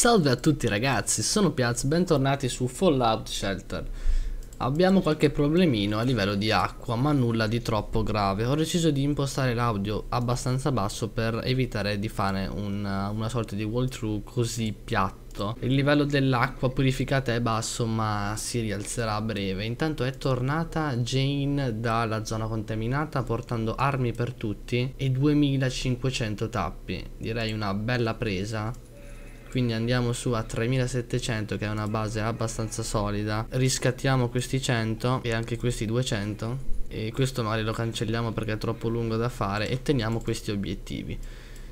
Salve a tutti ragazzi, sono Piaz, bentornati su Fallout Shelter Abbiamo qualche problemino a livello di acqua, ma nulla di troppo grave Ho deciso di impostare l'audio abbastanza basso per evitare di fare una, una sorta di walkthrough così piatto Il livello dell'acqua purificata è basso ma si rialzerà a breve Intanto è tornata Jane dalla zona contaminata portando armi per tutti e 2500 tappi Direi una bella presa quindi andiamo su a 3700 che è una base abbastanza solida riscattiamo questi 100 e anche questi 200 e questo magari lo cancelliamo perché è troppo lungo da fare e teniamo questi obiettivi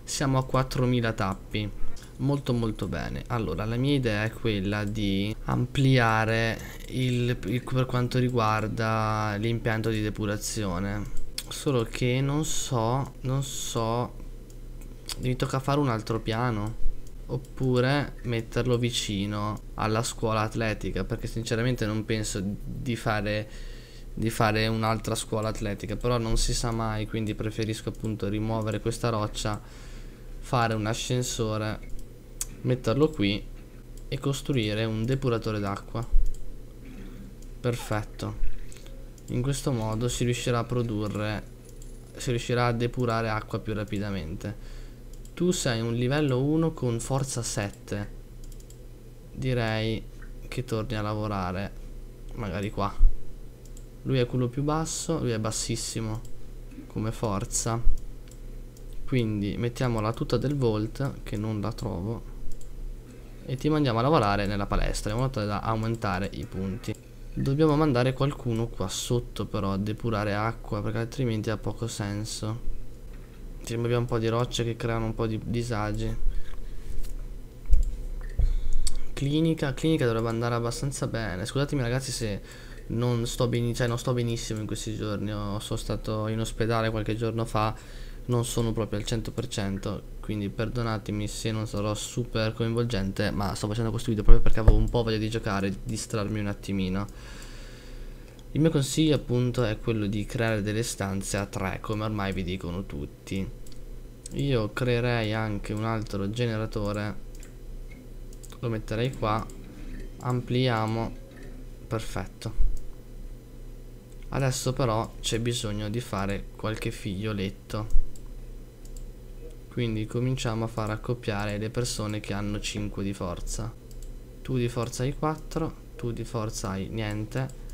siamo a 4000 tappi molto molto bene allora la mia idea è quella di ampliare il, il, per quanto riguarda l'impianto di depurazione solo che non so non so mi tocca fare un altro piano oppure metterlo vicino alla scuola atletica perché sinceramente non penso di fare, di fare un'altra scuola atletica però non si sa mai quindi preferisco appunto rimuovere questa roccia fare un ascensore metterlo qui e costruire un depuratore d'acqua perfetto in questo modo si riuscirà a produrre si riuscirà a depurare acqua più rapidamente tu sei un livello 1 con forza 7 Direi che torni a lavorare Magari qua Lui è quello più basso Lui è bassissimo Come forza Quindi mettiamo la tuta del Volt Che non la trovo E ti mandiamo a lavorare nella palestra In modo da aumentare i punti Dobbiamo mandare qualcuno qua sotto però A depurare acqua Perché altrimenti ha poco senso Tiriamo via un po' di rocce che creano un po' di disagi. Clinica, clinica dovrebbe andare abbastanza bene. Scusatemi ragazzi se non sto, cioè non sto benissimo in questi giorni. sono stato in ospedale qualche giorno fa, non sono proprio al 100%, quindi perdonatemi se non sarò super coinvolgente, ma sto facendo questo video proprio perché avevo un po' voglia di giocare, Di distrarmi un attimino. Il mio consiglio appunto è quello di creare delle stanze a tre come ormai vi dicono tutti. Io creerei anche un altro generatore, lo metterei qua, ampliamo, perfetto. Adesso però c'è bisogno di fare qualche figlioletto. Quindi cominciamo a far accoppiare le persone che hanno 5 di forza. Tu di forza hai 4, tu di forza hai niente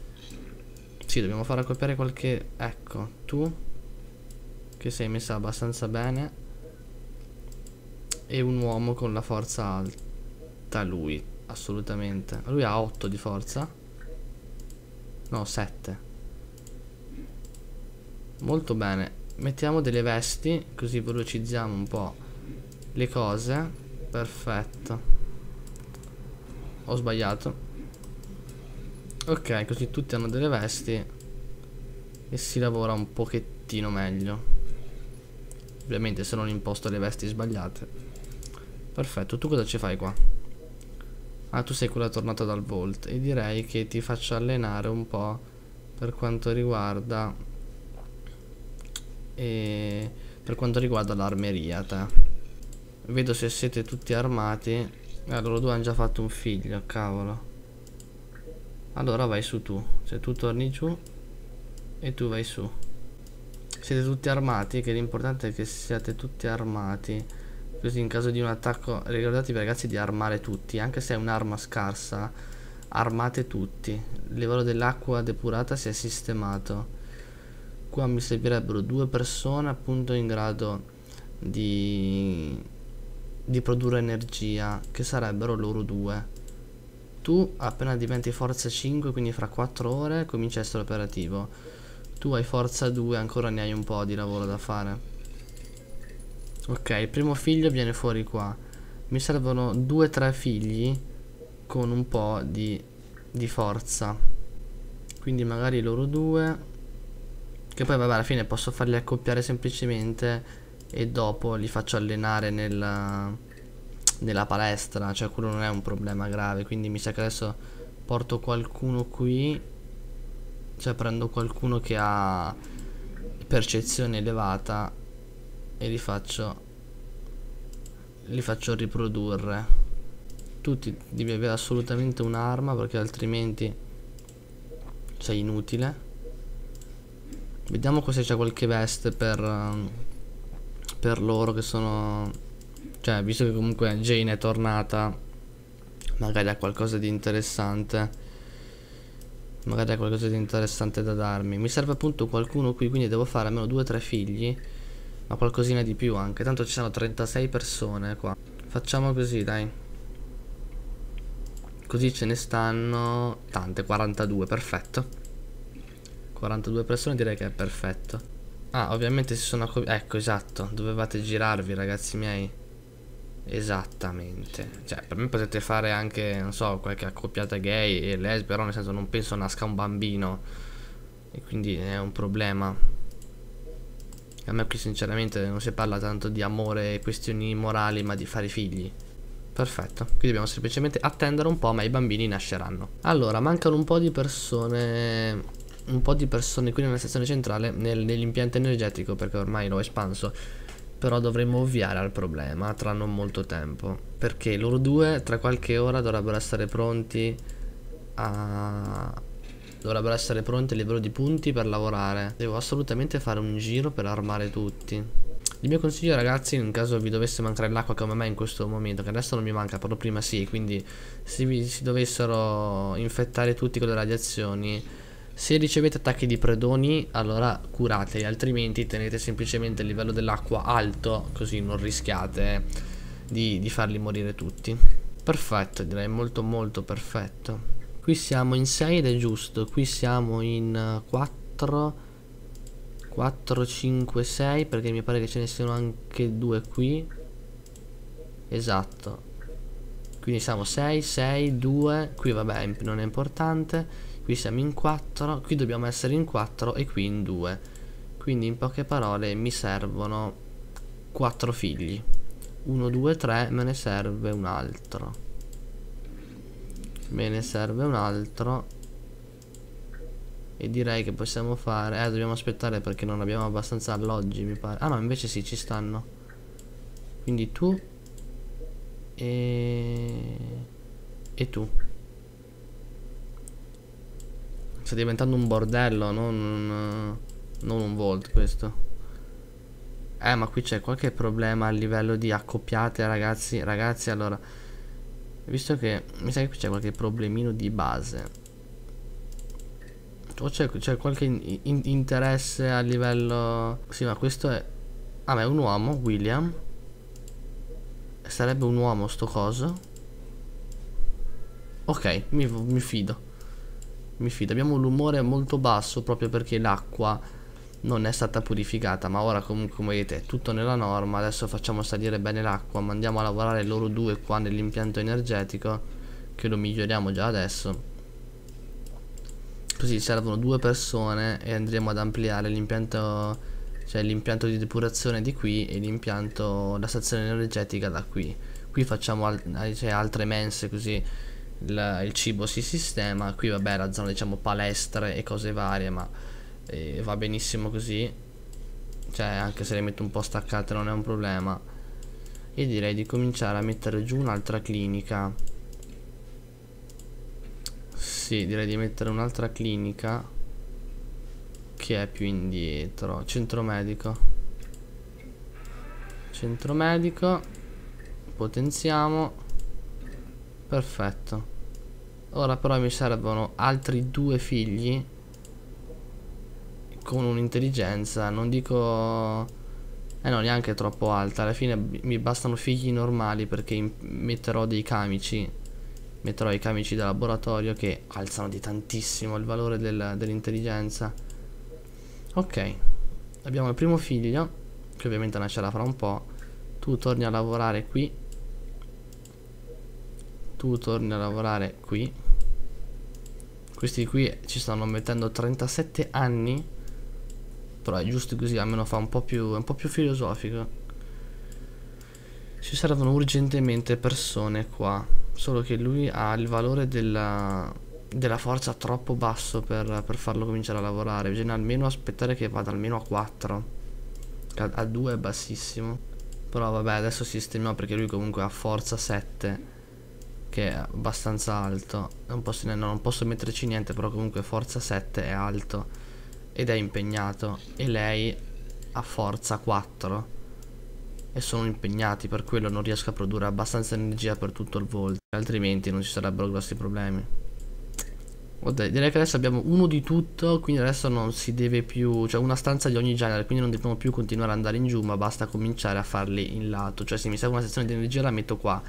sì, dobbiamo far accoppiare qualche... Ecco, tu che sei messa abbastanza bene e un uomo con la forza alta lui, assolutamente. Lui ha 8 di forza. No, 7. Molto bene. Mettiamo delle vesti, così velocizziamo un po' le cose. Perfetto. Ho sbagliato. Ok, così tutti hanno delle vesti e si lavora un pochettino meglio. Ovviamente se non imposto le vesti sbagliate. Perfetto, tu cosa ci fai qua? Ah, tu sei quella tornata dal Volt e direi che ti faccio allenare un po' per quanto riguarda e per quanto riguarda l'armeria te. Vedo se siete tutti armati. Eh, loro due hanno già fatto un figlio, cavolo allora vai su tu cioè tu torni giù e tu vai su siete tutti armati che l'importante è che siate tutti armati così in caso di un attacco ricordatevi ragazzi di armare tutti anche se è un'arma scarsa armate tutti il livello dell'acqua depurata si è sistemato qua mi servirebbero due persone appunto in grado di di produrre energia che sarebbero loro due tu appena diventi forza 5 quindi fra 4 ore cominci a essere operativo tu hai forza 2 ancora ne hai un po' di lavoro da fare ok il primo figlio viene fuori qua mi servono 2-3 figli con un po' di, di forza quindi magari loro due che poi vabbè alla fine posso farli accoppiare semplicemente e dopo li faccio allenare nel nella palestra, cioè quello non è un problema grave, quindi mi sa che adesso porto qualcuno qui, cioè prendo qualcuno che ha percezione elevata e li faccio, li faccio riprodurre. Tutti devi avere assolutamente un'arma perché altrimenti sei inutile. Vediamo se c'è qualche veste per, per loro che sono cioè, visto che comunque Jane è tornata, magari ha qualcosa di interessante. Magari ha qualcosa di interessante da darmi. Mi serve appunto qualcuno qui, quindi devo fare almeno 2-3 figli. Ma qualcosina di più anche. Tanto ci sono 36 persone qua. Facciamo così, dai. Così ce ne stanno tante, 42, perfetto. 42 persone direi che è perfetto. Ah, ovviamente si sono... Ecco, esatto, dovevate girarvi, ragazzi miei. Esattamente. Cioè, per me potete fare anche, non so, qualche accoppiata gay e lesbica, però nel senso non penso nasca un bambino. E quindi è un problema. A me qui sinceramente non si parla tanto di amore e questioni morali, ma di fare figli. Perfetto, qui dobbiamo semplicemente attendere un po', ma i bambini nasceranno. Allora, mancano un po' di persone un po' di persone qui nella stazione centrale nel, nell'impianto energetico perché ormai l'ho espanso però dovremmo ovviare al problema tra non molto tempo perché loro due tra qualche ora dovrebbero essere pronti a dovrebbero essere pronti a livello di punti per lavorare devo assolutamente fare un giro per armare tutti il mio consiglio ragazzi in caso vi dovesse mancare l'acqua come me in questo momento che adesso non mi manca però prima sì quindi se vi si dovessero infettare tutti con le radiazioni se ricevete attacchi di predoni, allora curateli, altrimenti tenete semplicemente il livello dell'acqua alto, così non rischiate di, di farli morire tutti. Perfetto, direi molto molto perfetto. Qui siamo in 6 ed è giusto, qui siamo in 4, 4, 5, 6, perché mi pare che ce ne siano anche due qui. Esatto. Quindi siamo 6, 6, 2, qui vabbè non è importante qui siamo in 4, qui dobbiamo essere in 4 e qui in 2. Quindi in poche parole mi servono 4 figli. 1, 2, 3, me ne serve un altro. Me ne serve un altro. E direi che possiamo fare... Eh, dobbiamo aspettare perché non abbiamo abbastanza alloggi, mi pare. Ah no, invece sì, ci stanno. Quindi tu... E... E tu. sta diventando un bordello, non un, non un vault questo. Eh, ma qui c'è qualche problema a livello di accoppiate, ragazzi. Ragazzi, allora... Visto che... Mi sa che qui c'è qualche problemino di base. O c'è qualche in in interesse a livello... Sì, ma questo è... Ah, ma è un uomo, William. Sarebbe un uomo sto coso. Ok, mi, mi fido mi fido. Abbiamo un rumore molto basso proprio perché l'acqua non è stata purificata. Ma ora comunque come vedete è tutto nella norma. Adesso facciamo salire bene l'acqua. Mandiamo a lavorare loro due qua nell'impianto energetico. Che lo miglioriamo già adesso. Così servono due persone e andremo ad ampliare l'impianto cioè l'impianto di depurazione di qui e l'impianto la stazione energetica da qui qui facciamo al cioè, altre mense così il, il, cibo si sistema, qui vabbè la zona diciamo palestre e cose varie ma eh, va benissimo così, cioè anche se le metto un po' staccate non è un problema. Io direi di cominciare a mettere giù un'altra clinica. Sì, direi di mettere un'altra clinica che è più indietro, centro medico. Centro medico, potenziamo perfetto Ora però mi servono altri due figli con un'intelligenza, non dico... Eh no, neanche troppo alta, alla fine mi bastano figli normali perché metterò dei camici, metterò i camici da laboratorio che alzano di tantissimo il valore del, dell'intelligenza. Ok, abbiamo il primo figlio, che ovviamente nascerà fra un po', tu torni a lavorare qui tu torni a lavorare qui questi qui ci stanno mettendo 37 anni però è giusto così almeno fa un po' più, un po più filosofico ci servono urgentemente persone qua solo che lui ha il valore della, della forza troppo basso per, per, farlo cominciare a lavorare bisogna almeno aspettare che vada almeno a 4 a 2 è bassissimo però vabbè adesso sistemiamo perché lui comunque ha forza 7 che è abbastanza alto non posso, no, non posso metterci niente però comunque forza 7 è alto ed è impegnato e lei ha forza 4 e sono impegnati per quello non riesco a produrre abbastanza energia per tutto il volto altrimenti non ci sarebbero grossi problemi Oddio, direi che adesso abbiamo uno di tutto quindi adesso non si deve più cioè una stanza di ogni genere quindi non dobbiamo più continuare ad andare in giù ma basta cominciare a farli in lato cioè se mi serve una sezione di energia la metto qua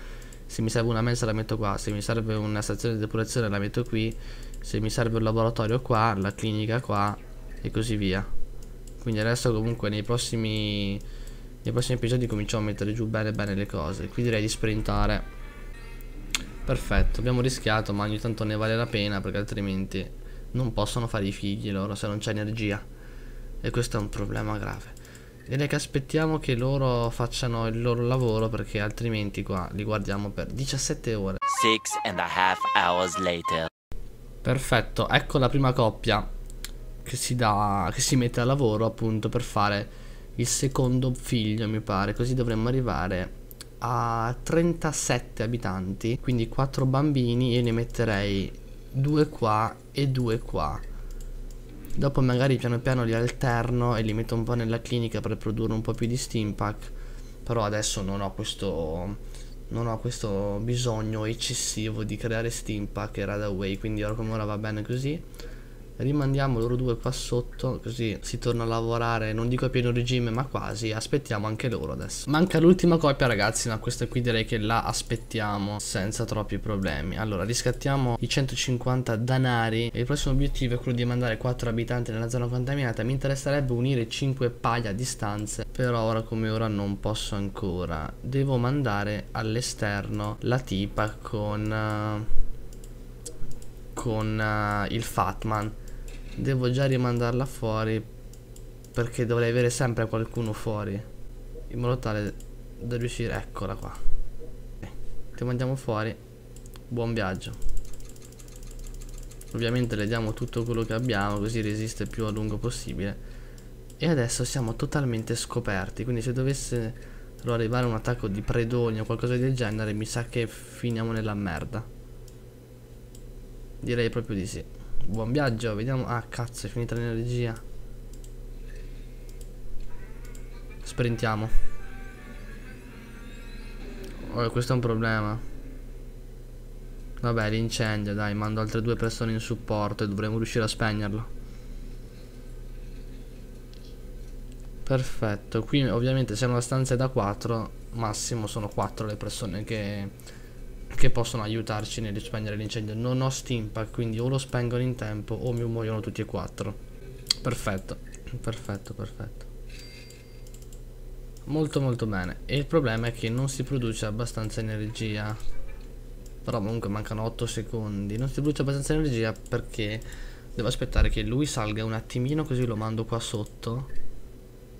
se mi serve una mensa la metto qua, se mi serve una stazione di depurazione la metto qui, se mi serve un laboratorio qua, la clinica qua e così via. Quindi adesso comunque nei prossimi, nei prossimi episodi cominciamo a mettere giù bene bene le cose, qui direi di sprintare. Perfetto, abbiamo rischiato ma ogni tanto ne vale la pena perché altrimenti non possono fare i figli loro se non c'è energia e questo è un problema grave. Ed è che aspettiamo che loro facciano il loro lavoro perché altrimenti qua li guardiamo per 17 ore. Six and a half hours later. Perfetto, ecco la prima coppia che si, dà, che si mette a lavoro appunto per fare il secondo figlio mi pare, così dovremmo arrivare a 37 abitanti, quindi 4 bambini, io ne metterei 2 qua e 2 qua. Dopo magari piano piano li alterno e li metto un po' nella clinica per produrre un po' più di steampack. Però adesso non ho questo non ho questo bisogno eccessivo di creare steampack e radaway, quindi ora come ora va bene così rimandiamo loro due qua sotto così si torna a lavorare non dico a pieno regime ma quasi aspettiamo anche loro adesso manca l'ultima coppia ragazzi ma questa qui direi che la aspettiamo senza troppi problemi allora riscattiamo i 150 danari e il prossimo obiettivo è quello di mandare 4 abitanti nella zona contaminata mi interesserebbe unire 5 paia a distanze però ora come ora non posso ancora devo mandare all'esterno la tipa con uh, con uh, il Fatman Devo già rimandarla fuori perché dovrei avere sempre qualcuno fuori in modo tale da riuscire eccola qua ti mandiamo fuori buon viaggio ovviamente le diamo tutto quello che abbiamo così resiste più a lungo possibile e adesso siamo totalmente scoperti quindi se dovessero arrivare un attacco di predoni o qualcosa del genere mi sa che finiamo nella merda direi proprio di sì Buon viaggio, vediamo. Ah, cazzo, è finita l'energia. Sprintiamo. Oh, questo è un problema. Vabbè, l'incendio, dai, mando altre due persone in supporto e dovremmo riuscire a spegnerlo. Perfetto, qui ovviamente siamo a stanza da 4, massimo sono 4 le persone che che possono aiutarci nel spegnere l'incendio. Non ho steampack, quindi o lo spengono in tempo o mi muoiono tutti e quattro. Perfetto, perfetto, perfetto. Molto molto bene. E il problema è che non si produce abbastanza energia. Però comunque mancano 8 secondi. Non si produce abbastanza energia perché devo aspettare che lui salga un attimino così lo mando qua sotto.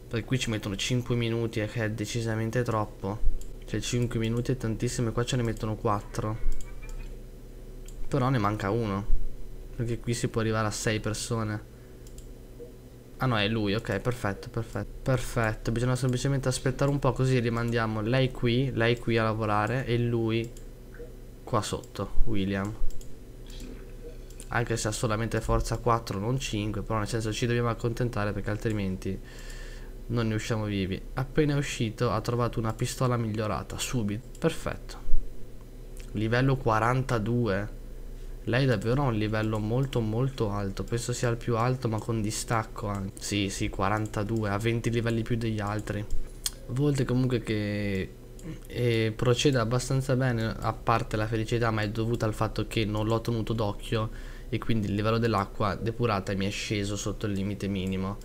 Perché qui ci mettono 5 minuti e che è decisamente troppo. Cioè 5 minuti è tantissimo e qua ce ne mettono 4 Però ne manca uno Perché qui si può arrivare a 6 persone Ah no è lui ok perfetto perfetto Perfetto bisogna semplicemente aspettare un po' così rimandiamo lei qui Lei qui a lavorare e lui qua sotto William Anche se ha solamente forza 4 non 5 Però nel senso ci dobbiamo accontentare perché altrimenti non ne usciamo vivi. Appena uscito ha trovato una pistola migliorata, subito, perfetto. Livello 42. Lei è davvero ha un livello molto molto alto, penso sia il più alto ma con distacco anche. Sì, sì, 42, ha 20 livelli più degli altri. Volte comunque che eh, procede abbastanza bene, a parte la felicità, ma è dovuta al fatto che non l'ho tenuto d'occhio e quindi il livello dell'acqua depurata mi è sceso sotto il limite minimo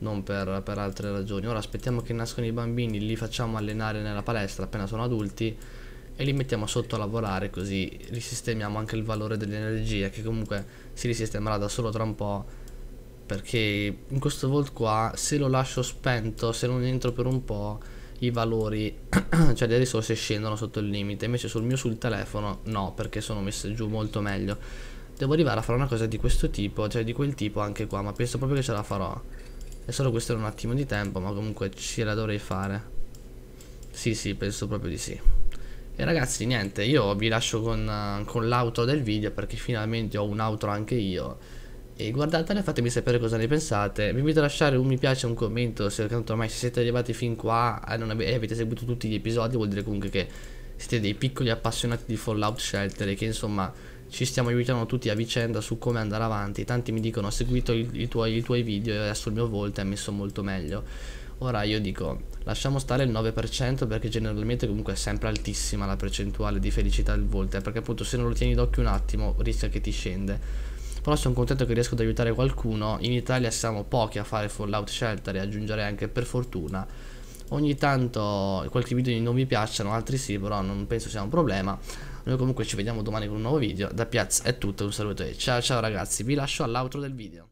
non per, per, altre ragioni. Ora aspettiamo che nascono i bambini, li facciamo allenare nella palestra appena sono adulti e li mettiamo sotto a lavorare così risistemiamo anche il valore dell'energia che comunque si risistemerà da solo tra un po' perché in questo volt qua se lo lascio spento, se non entro per un po' i valori, cioè le risorse scendono sotto il limite, invece sul mio sul telefono no perché sono messe giù molto meglio. Devo arrivare a fare una cosa di questo tipo, cioè di quel tipo anche qua, ma penso proprio che ce la farò. È solo questo era un attimo di tempo ma comunque ce la dovrei fare Sì sì penso proprio di sì E ragazzi niente io vi lascio con, eh, con l'outro del video perché finalmente ho un outro anche io e guardatela fatemi sapere cosa ne pensate vi invito a lasciare un mi piace un commento se tanto ormai siete arrivati fin qua e, eh, ave e avete seguito tutti gli episodi vuol dire comunque che siete dei piccoli appassionati di Fallout Shelter e che insomma ci stiamo aiutando tutti a vicenda su come andare avanti. Tanti mi dicono ho seguito i, i, tuoi, i tuoi video e adesso il mio volto è messo molto meglio. Ora io dico, lasciamo stare il 9% perché generalmente comunque è sempre altissima la percentuale di felicità del volto, eh, perché appunto se non lo tieni d'occhio un attimo rischia che ti scende. Però sono contento che riesco ad aiutare qualcuno, in Italia siamo pochi a fare Fallout Shelter e aggiungerei anche per fortuna. Ogni tanto qualche video non mi piacciono, altri sì, però non penso sia un problema noi comunque ci vediamo domani con un nuovo video. Da Piazza è tutto, un saluto e ciao ciao ragazzi, vi lascio all'outro del video.